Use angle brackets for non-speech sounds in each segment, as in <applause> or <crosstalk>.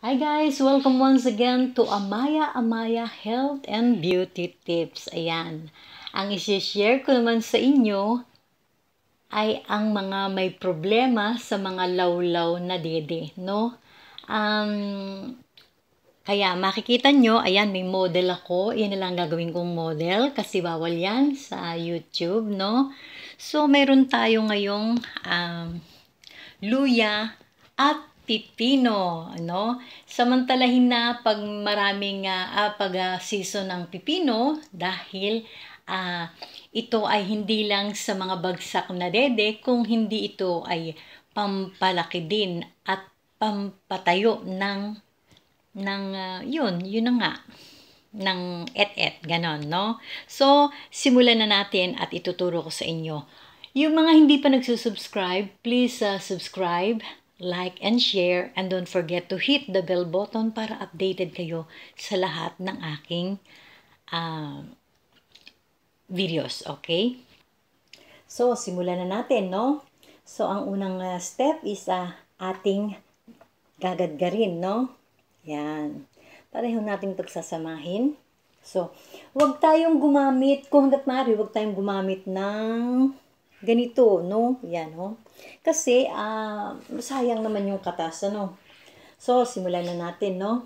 Hi guys! Welcome once again to Amaya Amaya Health and Beauty Tips. Ayan, ang isi-share ko naman sa inyo ay ang mga may problema sa mga lawlaw na dede, no? Um, kaya makikita nyo, ayan, may model ako. Yan lang gagawin kong model kasi bawal yan sa YouTube, no? So, meron tayo ngayong um, luya at pipino, ano? Samantalahin na pag maraming uh, pag uh, season ng pipino dahil uh, ito ay hindi lang sa mga bagsak na dede kung hindi ito ay pampalaki din at pampatayo ng ng uh, yun, yun na nga ng et-et, ganon, no? So, simulan na natin at ituturo ko sa inyo. Yung mga hindi pa nagsusubscribe, please uh, subscribe like and share, and don't forget to hit the bell button para updated kayo sa lahat ng aking uh, videos, okay? So, simulan na natin, no? So, ang unang uh, step is uh, ating gagadgarin, no? Yan. Pareho nating pagsasamahin. So, wag tayong gumamit, kung hanggat maaari, wag tayong gumamit ng ganito, no? Yan, no? Kasi, uh, sayang naman yung katas, ano? So, simulan na natin, no?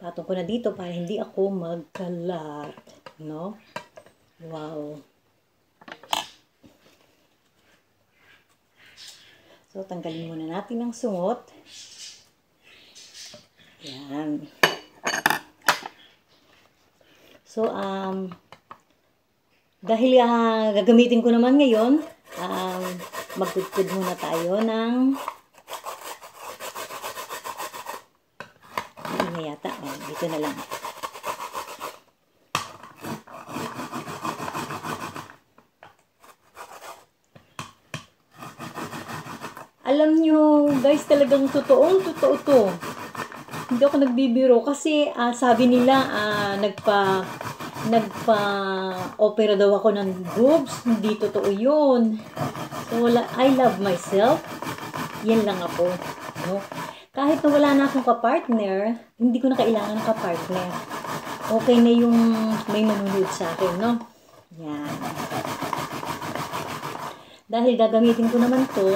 Patong ko na dito para hindi ako magkalat, no? Wow. So, tanggalin muna natin ang sungot. Yan. So, um, dahil uh, gagamitin ko naman ngayon, um, magkudkod muna tayo ng ano na yata, oh, dito na lang. Alam nyo, guys, talagang totoong totoo to. Hindi ako nagbibiro kasi uh, sabi nila uh, nagpa nagpa-opera daw ako ng boobs. Hindi totoo yun. So, wala, I love myself. Yan lang ako. No? Kahit na wala na akong kapartner, hindi ko na kailangan ng kapartner. Okay na yung may manunod sa akin, no? Yan. Dahil gagamitin ko naman to,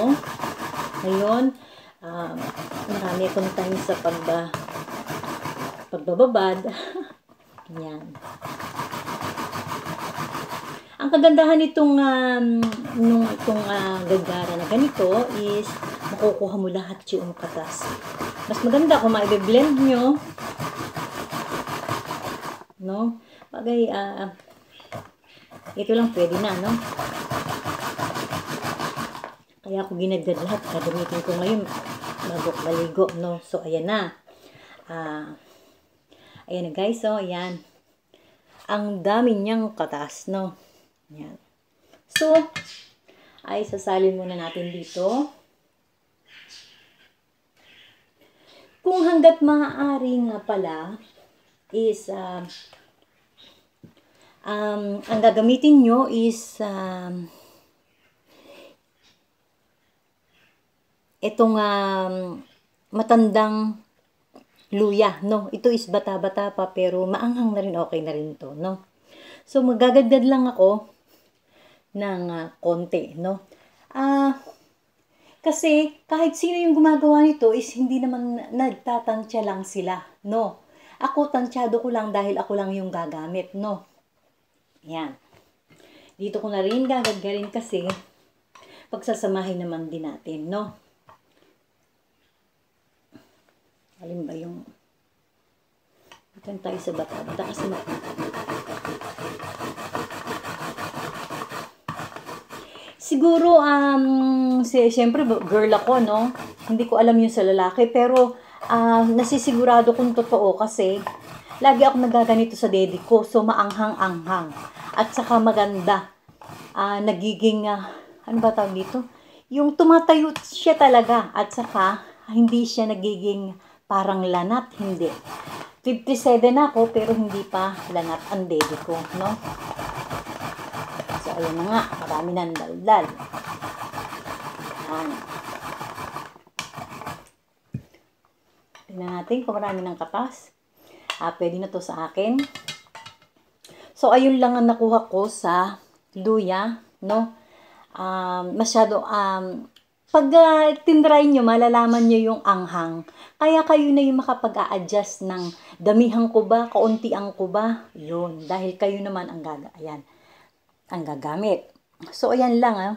ngayon, um, marami akong time sa pagba, pagbababad. <laughs> Yan. Ang kagandahan nitong um, nung itong uh, gagara na ganito is makukuha mo lahat yung katas. Mas maganda kung maibe-blend nyo. No? Bagay, uh, ito lang pwede na, no? Kaya ako ginagad lahat. Gagamitin ko ngayon bago maligo, no? So, ayan na. Ah, uh, ayan na guys, so, oh, ayan. Ang dami niyang katas, no? Yan. So, ay sasalin muna natin dito. Kung hanggat maaari nga pala is uh, um, ang gagamitin nyo is um, itong um, matandang luya, no? Ito is bata-bata pa pero maanghang na rin okay na rin to, no? So magagagdad lang ako ng uh, konti, no? Ah, uh, kasi kahit sino yung gumagawa nito is hindi naman nagtatantya lang sila, no? Ako, tansyado ko lang dahil ako lang yung gagamit, no? Yan. Dito ko na rin gagagarin kasi pagsasamahin naman din natin, no? Alin ba yung... Ito tayo sa bata. Bata kasi... Siguro, um, si, syempre girl ako, no? Hindi ko alam yung sa lalaki. Pero, um, nasisigurado kong totoo kasi lagi ako nagaganito sa daddy ko. So, maanghang-anghang. At saka maganda. Uh, nagiging, uh, ano ba tawag dito? Yung tumatayo siya talaga. At saka, hindi siya nagiging parang lanat. Hindi. 57 ako pero hindi pa lanat ang daddy ko, no? So, ayan na nga. Marami na daldal. Ayan. Tingnan natin kung marami ng katas. Ah, pwede na to sa akin. So, ayun lang ang nakuha ko sa luya, no? Um, masyado, um, pag uh, ah, tindry nyo, malalaman nyo yung anghang. Kaya kayo na yung makapag-a-adjust ng damihan ko ba, ang ko ba, yun. Dahil kayo naman ang gaga. Ayan ang gagamit. So, ayan lang ah.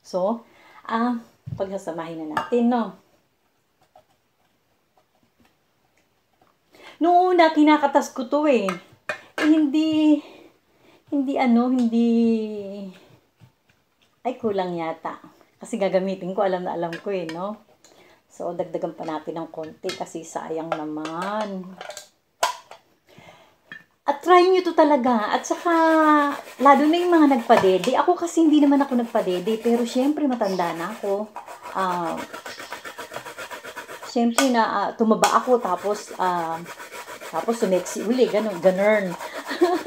So, ah, pagsasamahin na natin, no? Noong una, kinakatas ko to eh. eh hindi, hindi ano, hindi, ay kulang yata. Kasi gagamitin ko, alam na alam ko eh, no? So, dagdagan pa natin ng konti kasi sayang naman. At try nyo to talaga. At saka, lalo na yung mga nagpadede. Ako kasi hindi naman ako nagpadede. Pero syempre, matanda na ako. Uh, syempre na uh, tumaba ako. Tapos, uh, tapos sumeksi uli. Ganun, ganun.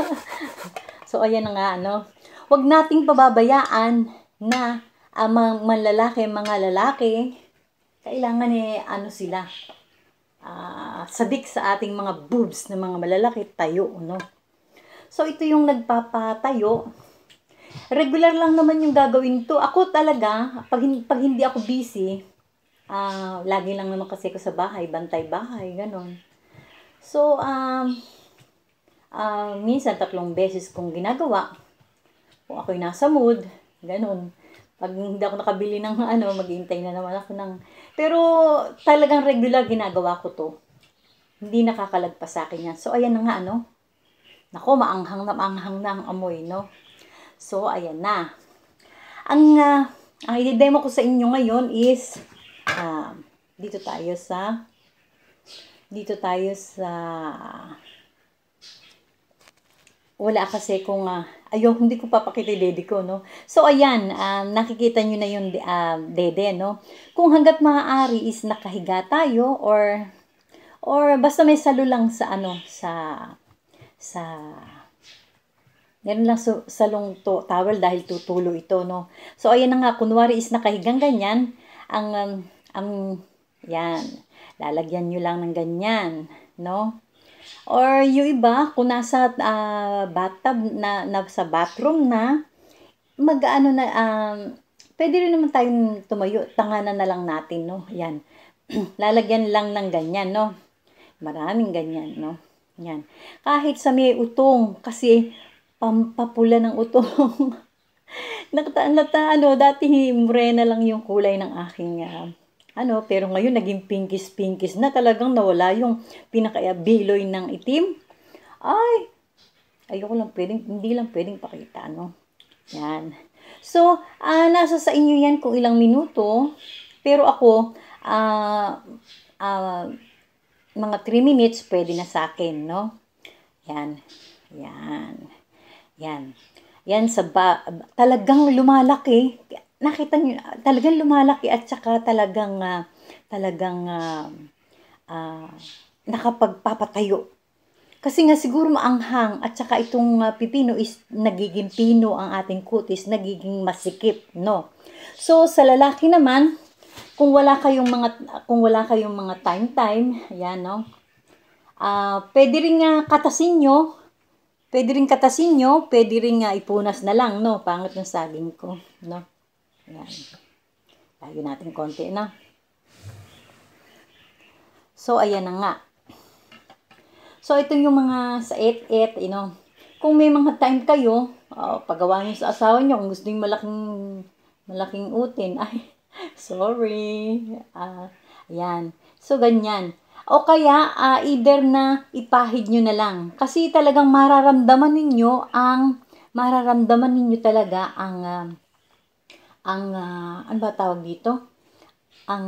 <laughs> so, ayan nga, ano. Huwag nating pababayaan na uh, mga, mga lalaki, mga lalaki, kailangan eh, ano sila, uh, ah, sadik sa ating mga boobs na mga malalaki, tayo, no? So, ito yung nagpapatayo. Regular lang naman yung gagawin to. Ako talaga, pag, pag hindi ako busy, uh, lagi lang naman kasi ako sa bahay, bantay-bahay, ganon. So, um, uh, minsan tatlong beses kong ginagawa. Kung ako'y nasa mood, ganon pag hindi ako nakabili ng <laughs> ano, maghihintay na naman ako ng... Pero talagang regular ginagawa ko to. Hindi nakakalagpas sa akin yan. So, ayan na nga, ano. Nako, maanghang na maanghang na ang amoy, no? So, ayan na. Ang, uh, ang i-demo ko sa inyo ngayon is, uh, dito tayo sa, dito tayo sa, wala kasi kung, uh, ah, ayaw, hindi ko papakita dede ko, no? So, ayan, um, nakikita nyo na yung uh, dede, no? Kung hanggat maaari is nakahiga tayo or, or basta may salo lang sa, ano, sa, sa, meron lang sa, sa to, towel dahil tutulo ito, no? So, ayan na nga, kunwari is nakahigang ganyan, ang, um, ang, yan, lalagyan nyo lang ng ganyan, no? Or yung iba, kung nasa uh, bathtub, na, na, sa bathroom na, mag-ano na, um, pwede rin naman tayong tumayo, tanganan na lang natin, no? Yan. <clears throat> Lalagyan lang ng ganyan, no? Maraming ganyan, no? Yan. Kahit sa may utong, kasi pampapula ng utong. <laughs> Nakata, nata, ano, dati morena lang yung kulay ng aking uh, ano, pero ngayon naging pinkish-pinkish na talagang nawala yung pinaka-biloy ng itim. Ay, ayoko lang pwedeng, hindi lang pwedeng pakita, no? Yan. So, uh, nasa sa inyo yan kung ilang minuto. Pero ako, uh, uh, mga 3 minutes pwede na sa akin, no? Yan. Yan. Yan. Yan sa ba talagang lumalaki nakita niyo talagang lumalaki at saka talagang uh, talagang uh, uh, nakapagpapatayo. Kasi nga siguro maanghang at saka itong uh, pipino is nagiging pino ang ating kutis, nagiging masikip, no? So sa lalaki naman, kung wala kayong mga kung wala kayong mga time time, ayan no. Ah, uh, pwede rin nga uh, katasin nyo. Pwede rin katasin nyo, pwede rin nga ipunas na lang, no? Pangit ng saging ko, no? Ayan. Layo natin konti na. So, ayan na nga. So, ito yung mga sa 8-8, you know. Kung may mga time kayo, oh, pagawa nyo sa asawa nyo, kung gusto nyo malaking, malaking utin, <laughs> ay, sorry. Uh, ayan. So, ganyan. O kaya, uh, either na ipahid nyo na lang. Kasi talagang mararamdaman ninyo ang, mararamdaman ninyo talaga ang, uh, ang uh, ano ba tawag dito? Ang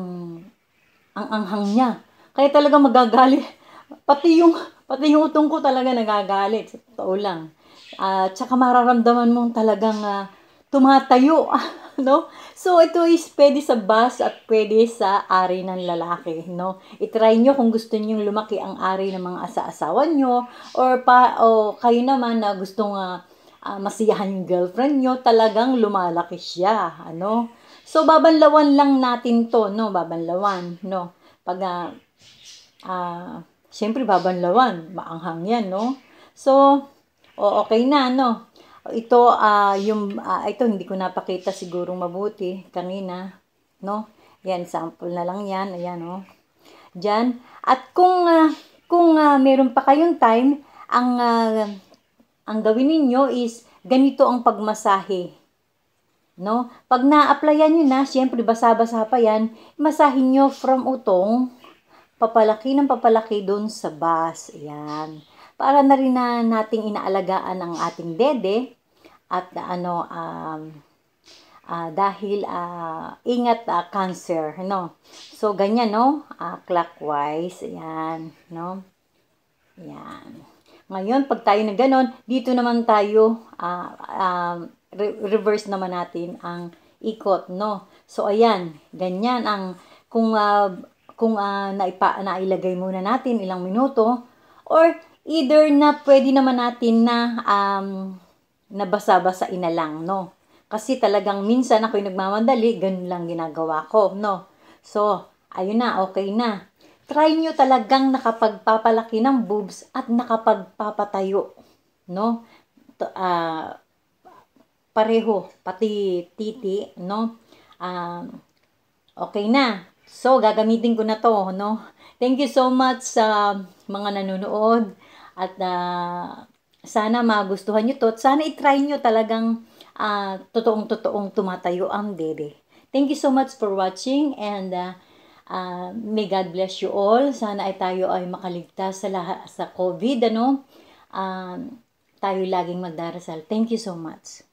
ang anghang niya. Kaya talaga magagali. <laughs> Pati yung pati yung utong ko talaga nagagalit. totoo lang. Uh, tsaka mararamdaman mong talagang uh, tumatayo. <laughs> no? So, ito is pwede sa bus at pwede sa ari ng lalaki, no? I-try nyo kung gusto nyo lumaki ang ari ng mga asa-asawa nyo or pa, o kayo naman na gustong uh, uh, masiyahan yung girlfriend nyo, talagang lumalaki siya, ano. So, babanlawan lang natin to, no, babanlawan, no. Pag, uh, ah, uh, ah, syempre, babanlawan, maanghang yan, no. So, oh, okay na, no. Ito, uh, yung, uh, ito, hindi ko napakita siguro mabuti kanina, no. Yan, sample na lang yan, ayan, no. Oh. Diyan. At kung, uh, kung uh, meron pa kayong time, ang uh, ang gawin ninyo is ganito ang pagmasahe. No? Pag na-applyan niyo na, syempre basa-basa pa yan, masahin niyo from utong, papalaki ng papalaki doon sa bas. Ayan. Para na rin na nating inaalagaan ang ating dede at ano, um, uh, dahil uh, ingat uh, cancer, no? So, ganyan, no? Uh, clockwise, ayan, no? Ayan. Ngayon, pag tayo na ganon, dito naman tayo, uh, uh, re- reverse naman natin ang ikot, no? So, ayan, ganyan ang, kung, uh, kung uh, naipa, nailagay muna natin ilang minuto, or either na pwede naman natin na um, nabasa-basa ina lang, no? Kasi talagang minsan ako'y nagmamadali, ganun lang ginagawa ko, no? So, ayun na, okay na try nyo talagang nakapagpapalaki ng boobs at nakapagpapatayo. No? Uh, pareho, pati titi, no? Um, okay na. So, gagamitin ko na to, no? Thank you so much sa uh, mga nanonood at uh, sana magustuhan nyo to. At sana itry nyo talagang uh, totoong-totoong tumatayo ang dede. Thank you so much for watching and uh, Uh, may God bless you all. Sana ay tayo ay makaligtas sa, lahat, sa COVID. Ano? Um, tayo laging magdarasal. Thank you so much.